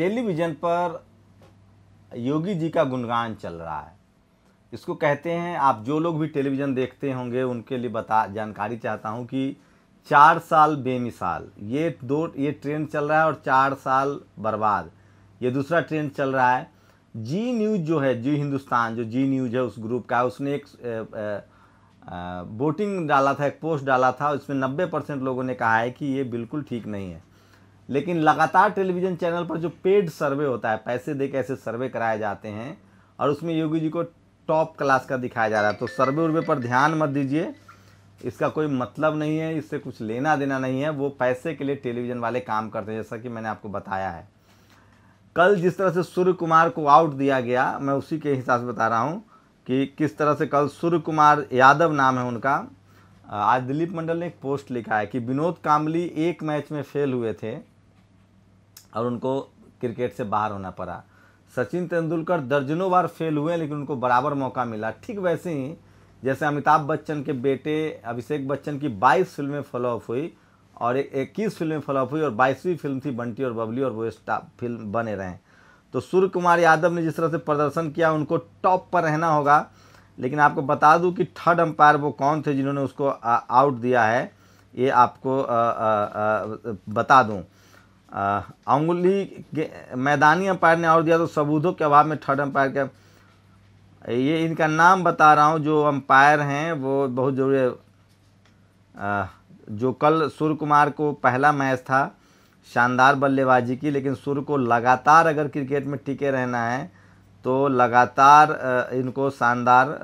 television पर योगी जी का गुणगान चल रहा है इसको कहते हैं आप जो लोग भी टेलीविज़न देखते होंगे उनके लिए बता जानकारी चाहता हूँ कि चार साल बेमिसाल ये दो ये ट्रेंड चल रहा है और चार साल बर्बाद ये दूसरा ट्रेंड चल रहा है जी न्यूज़ जो है जी हिंदुस्तान जो जी न्यूज़ है उस ग्रुप का उसने एक वोटिंग डाला था एक पोस्ट डाला था उसमें नब्बे परसेंट लोगों ने कहा है कि ये बिल्कुल ठीक नहीं है लेकिन लगातार टेलीविज़न चैनल पर जो पेड सर्वे होता है पैसे दे ऐसे सर्वे कराए जाते हैं और उसमें योगी जी को टॉप क्लास का दिखाया जा रहा है तो सर्वे उर्वे पर ध्यान मत दीजिए इसका कोई मतलब नहीं है इससे कुछ लेना देना नहीं है वो पैसे के लिए टेलीविज़न वाले काम करते हैं जैसा कि मैंने आपको बताया है कल जिस तरह से सूर्य कुमार को आउट दिया गया मैं उसी के हिसाब से बता रहा हूँ कि किस तरह से कल सूर्य कुमार यादव नाम है उनका आज दिलीप मंडल ने एक पोस्ट लिखा है कि विनोद कामली एक मैच में फेल हुए थे और उनको क्रिकेट से बाहर होना पड़ा सचिन तेंदुलकर दर्जनों बार फेल हुए लेकिन उनको बराबर मौका मिला ठीक वैसे ही जैसे अमिताभ बच्चन के बेटे अभिषेक बच्चन की 22 फिल्में फॉलो हुई और इक्कीस फिल्में फॉलो हुई और बाईसवीं फिल्म थी बंटी और बबली और वो स्टाफ फिल्म बने रहे तो सूर्य कुमार यादव ने जिस तरह से प्रदर्शन किया उनको टॉप पर रहना होगा लेकिन आपको बता दूं कि थर्ड अंपायर वो कौन थे जिन्होंने उसको आउट दिया है ये आपको आ, आ, आ, बता दूं अंगुली मैदानी अंपायर ने और दिया तो सबूतों के अभाव में थर्ड अंपायर के ये इनका नाम बता रहा हूँ जो अंपायर हैं वो बहुत ज़रूरी जो कल सूर्य कुमार को पहला मैच था शानदार बल्लेबाजी की लेकिन सूर्य को लगातार अगर क्रिकेट में टिके रहना है तो लगातार इनको शानदार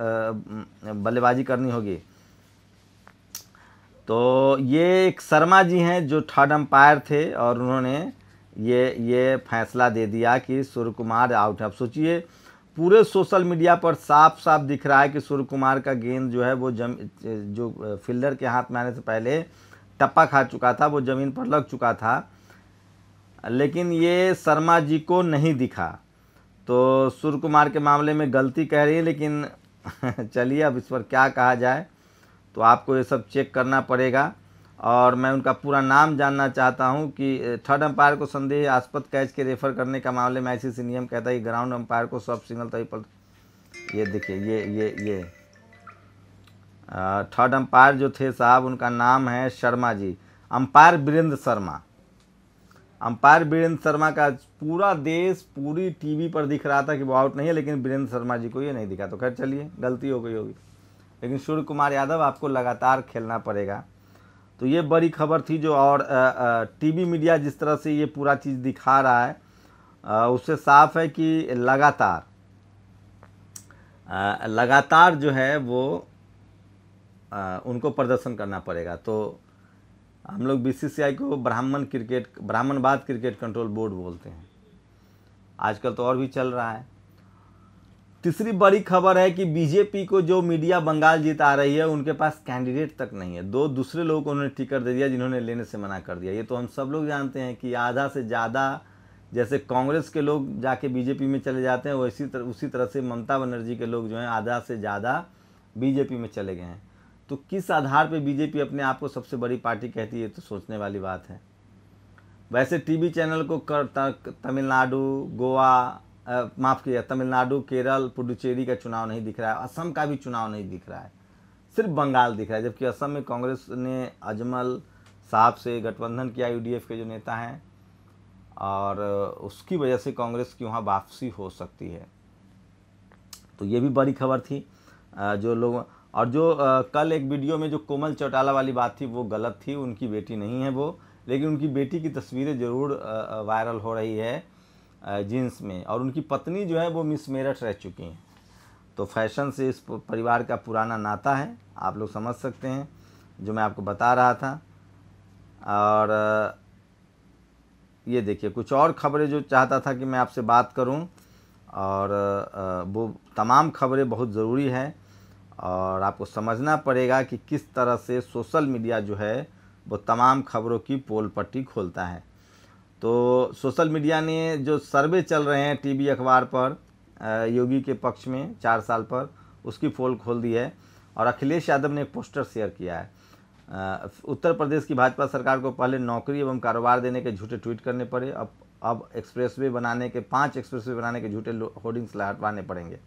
बल्लेबाजी करनी होगी तो ये एक शर्मा जी हैं जो थर्ड अम्पायर थे और उन्होंने ये ये फैसला दे दिया कि सूर्य कुमार आउट है अब सोचिए पूरे सोशल मीडिया पर साफ साफ दिख रहा है कि सूर्य कुमार का गेंद जो है वो जम जो फील्डर के हाथ में आने से पहले टप्पा खा चुका था वो ज़मीन पर लग चुका था लेकिन ये शर्मा जी को नहीं दिखा तो सूर्य कुमार के मामले में गलती कह रही है लेकिन चलिए अब इस पर क्या कहा जाए तो आपको ये सब चेक करना पड़ेगा और मैं उनका पूरा नाम जानना चाहता हूं कि थर्ड अंपायर को संदेह आस्पद कैच के रेफर करने का मामले में सी नियम कहता है कि ग्राउंड अंपायर को सब सिग्नल तभी पर ये देखिए ये ये ये थर्ड अंपायर जो थे साहब उनका नाम है शर्मा जी अंपायर वीरेंद्र शर्मा अंपायर वीरेंद्र शर्मा का पूरा देश पूरी टीवी पर दिख रहा था कि वो आउट नहीं है लेकिन वीरेंद्र शर्मा जी को ये नहीं दिखा तो खैर चलिए गलती हो गई होगी लेकिन सूर्य कुमार यादव आपको लगातार खेलना पड़ेगा तो ये बड़ी खबर थी जो और टीवी मीडिया जिस तरह से ये पूरा चीज़ दिखा रहा है उससे साफ है कि लगातार आ, लगातार जो है वो आ, उनको प्रदर्शन करना पड़ेगा तो हम लोग बीसीसीआई को ब्राह्मण क्रिकेट ब्राह्मणवाद क्रिकेट कंट्रोल बोर्ड बोलते हैं आजकल तो और भी चल रहा है तीसरी बड़ी खबर है कि बीजेपी को जो मीडिया बंगाल जीत आ रही है उनके पास कैंडिडेट तक नहीं है दो दूसरे लोगों को उन्होंने टिकट दे दिया जिन्होंने लेने से मना कर दिया ये तो हम सब लोग जानते हैं कि आधा से ज़्यादा जैसे कांग्रेस के लोग जाके बीजेपी में चले जाते हैं वैसी तरह उसी तरह से ममता बनर्जी के लोग जो हैं आधा से ज़्यादा बीजेपी में चले गए हैं तो किस आधार पर बीजेपी अपने आप को सबसे बड़ी पार्टी कहती है तो सोचने वाली बात है वैसे टीवी चैनल को कर तमिलनाडु गोवा माफ़ किया तमिलनाडु केरल पुडुचेरी का चुनाव नहीं दिख रहा है असम का भी चुनाव नहीं दिख रहा है सिर्फ बंगाल दिख रहा है जबकि असम में कांग्रेस ने अजमल साहब से गठबंधन किया यूडीएफ के जो नेता हैं और उसकी वजह से कांग्रेस की वहाँ वापसी हो सकती है तो ये भी बड़ी खबर थी जो लोग और जो कल एक वीडियो में जो कोमल चौटाला वाली बात थी वो गलत थी उनकी बेटी नहीं है वो लेकिन उनकी बेटी की तस्वीरें ज़रूर वायरल हो रही है जींस में और उनकी पत्नी जो है वो मिस मेरठ रह चुकी हैं तो फैशन से इस परिवार का पुराना नाता है आप लोग समझ सकते हैं जो मैं आपको बता रहा था और ये देखिए कुछ और खबरें जो चाहता था कि मैं आपसे बात करूं और वो तमाम खबरें बहुत ज़रूरी है और आपको समझना पड़ेगा कि किस तरह से सोशल मीडिया जो है वो तमाम खबरों की पोल पट्टी खोलता है तो सोशल मीडिया ने जो सर्वे चल रहे हैं टीवी अखबार पर योगी के पक्ष में चार साल पर उसकी फोल खोल दी है और अखिलेश यादव ने एक पोस्टर शेयर किया है उत्तर प्रदेश की भाजपा सरकार को पहले नौकरी एवं कारोबार देने के झूठे ट्वीट करने पड़े अब अब एक्सप्रेसवे बनाने के पांच एक्सप्रेसवे बनाने के झूठे होर्डिंग्स हटवाने पड़ेंगे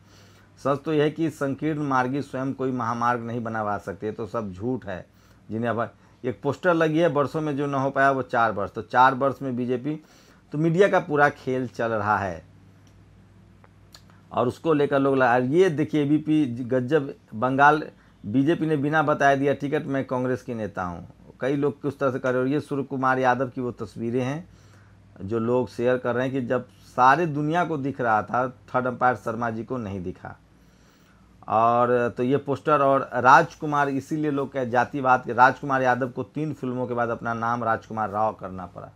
सच तो यह है कि संकीर्ण मार्गी स्वयं कोई महामार्ग नहीं बनावा सकते तो सब झूठ है जिन्हें अब एक पोस्टर लगी है वर्षों में जो ना हो पाया वो चार वर्ष तो चार वर्ष में बीजेपी तो मीडिया का पूरा खेल चल रहा है और उसको लेकर लोग लगा ये देखिए पी गजब बंगाल बीजेपी ने बिना बताए दिया टिकट मैं कांग्रेस की नेता हूँ कई लोग किस तरह से कर रहे और ये सूर्य कुमार यादव की वो तस्वीरें हैं जो लोग शेयर कर रहे हैं कि जब सारे दुनिया को दिख रहा था थर्ड अंपायर शर्मा जी को नहीं दिखा और तो ये पोस्टर और राजकुमार इसीलिए लोग कह जातिवाद के राजकुमार यादव को तीन फिल्मों के बाद अपना नाम राजकुमार राव करना पड़ा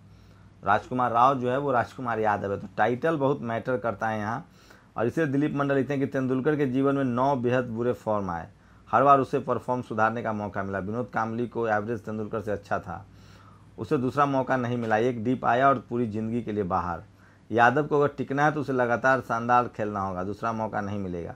राजकुमार राव जो है वो राजकुमार यादव है तो टाइटल बहुत मैटर करता है यहाँ और इसे दिलीप मंडल लिखते हैं कि तेंदुलकर के जीवन में नौ बेहद बुरे फॉर्म आए हर बार उसे परफॉर्म सुधारने का मौका मिला विनोद कामली को एवरेज तेंदुलकर से अच्छा था उसे दूसरा मौका नहीं मिला एक डीप आया और पूरी ज़िंदगी के लिए बाहर यादव को अगर टिकना है तो उसे लगातार शानदार खेलना होगा दूसरा मौका नहीं मिलेगा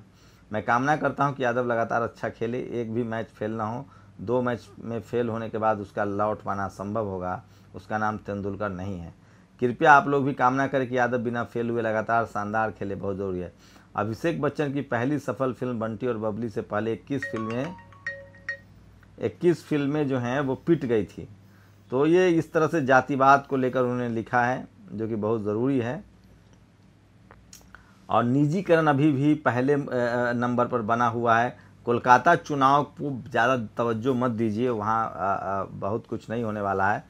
मैं कामना करता हूं कि यादव लगातार अच्छा खेले एक भी मैच फेल ना हो दो मैच में फेल होने के बाद उसका लौट पाना संभव होगा उसका नाम तेंदुलकर नहीं है कृपया आप लोग भी कामना करें कि यादव बिना फेल हुए लगातार शानदार खेले बहुत ज़रूरी है अभिषेक बच्चन की पहली सफल फिल्म बंटी और बबली से पहले इक्कीस फिल्में इक्कीस फिल्में जो हैं वो पिट गई थी तो ये इस तरह से जातिवाद को लेकर उन्होंने लिखा है जो कि बहुत ज़रूरी है और निजीकरण अभी भी पहले नंबर पर बना हुआ है कोलकाता चुनाव को ज़्यादा तवज्जो मत दीजिए वहाँ बहुत कुछ नहीं होने वाला है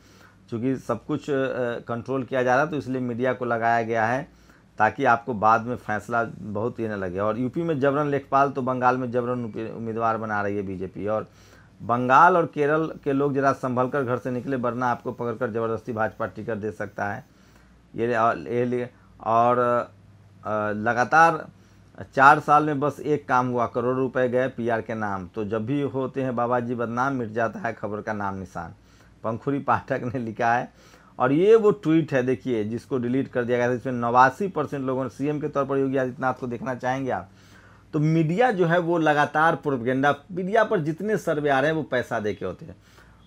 क्योंकि सब कुछ कंट्रोल किया जा रहा है तो इसलिए मीडिया को लगाया गया है ताकि आपको बाद में फैसला बहुत ही न लगे और यूपी में जबरन लेखपाल तो बंगाल में जबरन उम्मीदवार बना रही है बीजेपी और बंगाल और केरल के लोग ज़रा संभल कर घर से निकले वरना आपको पकड़कर ज़बरदस्ती भाजपा टिकट दे सकता है ये ये और लगातार चार साल में बस एक काम हुआ करोड़ रुपए गए पीआर के नाम तो जब भी होते हैं बाबा जी बदनाम मिट जाता है खबर का नाम निशान पंखुरी पाठक ने लिखा है और ये वो ट्वीट है देखिए जिसको डिलीट कर दिया गया था इसमें नवासी परसेंट लोगों ने सीएम के तौर पर योगी आदित्यनाथ को देखना चाहेंगे आप तो मीडिया जो है वो लगातार प्रोपगेंडा मीडिया पर जितने सर्वे आ रहे हैं वो पैसा दे के होते हैं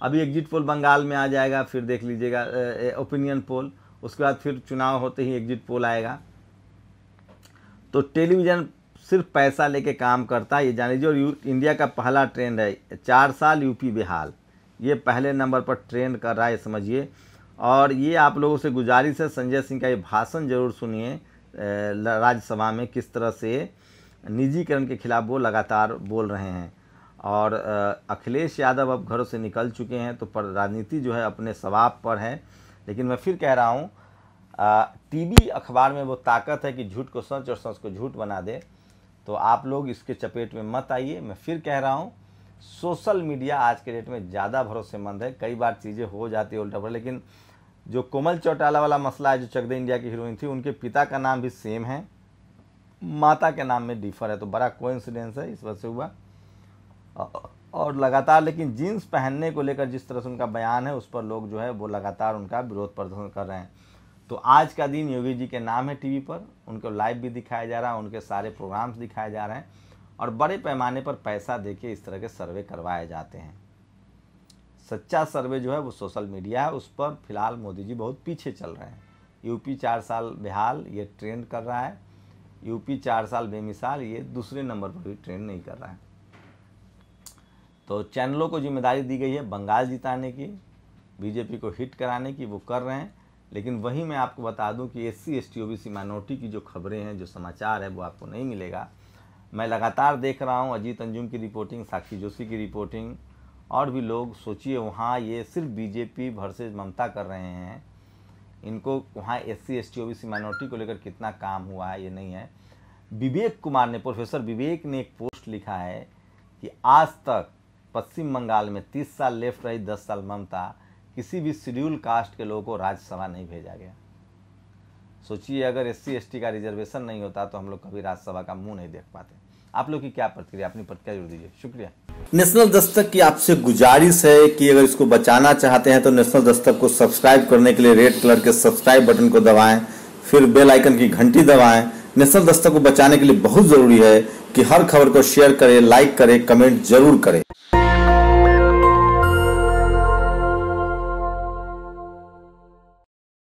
अभी एग्जिट पोल बंगाल में आ जाएगा फिर देख लीजिएगा ओपिनियन पोल उसके बाद फिर चुनाव होते ही एग्जिट पोल आएगा तो टेलीविज़न सिर्फ पैसा लेके काम करता है ये जान लीजिए और इंडिया का पहला ट्रेंड है चार साल यूपी बिहार ये पहले नंबर पर ट्रेंड कर रहा है समझिए और ये आप लोगों से गुजारिश है संजय सिंह का ये भाषण जरूर सुनिए राज्यसभा में किस तरह से निजीकरण के खिलाफ वो लगातार बोल रहे हैं और अखिलेश यादव अब घरों से निकल चुके हैं तो पर राजनीति जो है अपने स्वाब पर है लेकिन मैं फिर कह रहा हूँ टीवी अखबार में वो ताकत है कि झूठ को सच और सच को झूठ बना दे तो आप लोग इसके चपेट में मत आइए मैं फिर कह रहा हूँ सोशल मीडिया आज के डेट में ज़्यादा भरोसेमंद है कई बार चीज़ें हो जाती है उल्टा पर लेकिन जो कोमल चौटाला वाला मसला है जो चक दे इंडिया की हीरोइन थी उनके पिता का नाम भी सेम है माता के नाम में डिफर है तो बड़ा कोइंसिडेंस है इस वजह से हुआ और लगातार लेकिन जीन्स पहनने को लेकर जिस तरह से उनका बयान है उस पर लोग जो है वो लगातार उनका विरोध प्रदर्शन कर रहे हैं तो आज का दिन योगी जी के नाम है टीवी पर उनको लाइव भी दिखाया जा रहा है उनके सारे प्रोग्राम्स दिखाए जा रहे हैं और बड़े पैमाने पर पैसा दे के इस तरह के सर्वे करवाए जाते हैं सच्चा सर्वे जो है वो सोशल मीडिया है उस पर फिलहाल मोदी जी बहुत पीछे चल रहे हैं यूपी चार साल बेहाल ये ट्रेंड कर रहा है यूपी चार साल बेमिसाल ये दूसरे नंबर पर भी ट्रेंड नहीं कर रहा है तो चैनलों को जिम्मेदारी दी गई है बंगाल जिताने की बीजेपी को हिट कराने की वो कर रहे हैं लेकिन वहीं मैं आपको बता दूं कि S C S T O B C minority की जो खबरें हैं जो समाचार है वो आपको नहीं मिलेगा मैं लगातार देख रहा हूं अजीत अंजुम की रिपोर्टिंग साक्षी जोशी की रिपोर्टिंग और भी लोग सोचिए वहाँ ये सिर्फ बीजेपी से ममता कर रहे हैं इनको वहाँ S C S T O B C minority को लेकर कितना काम हुआ है ये नहीं है विवेक कुमार ने प्रोफेसर विवेक ने एक पोस्ट लिखा है कि आज तक पश्चिम बंगाल में तीस साल लेफ्ट रही दस साल ममता किसी भी शेड्यूल कास्ट के लोगों को राज्यसभा नहीं भेजा गया सोचिए अगर एस सी का रिजर्वेशन नहीं होता तो हम लोग कभी राज्यसभा का मुंह नहीं देख पाते आप लोग की क्या प्रतिक्रिया अपनी प्रतिक्रिया जोड़ दीजिए शुक्रिया नेशनल दस्तक की आपसे गुजारिश है कि अगर इसको बचाना चाहते हैं तो नेशनल दस्तक को सब्सक्राइब करने के लिए रेड कलर के सब्सक्राइब बटन को दबाएं फिर बेल आइकन की घंटी दबाएं नेशनल दस्तक को बचाने के लिए बहुत ज़रूरी है कि हर खबर को शेयर करें लाइक करें कमेंट जरूर करें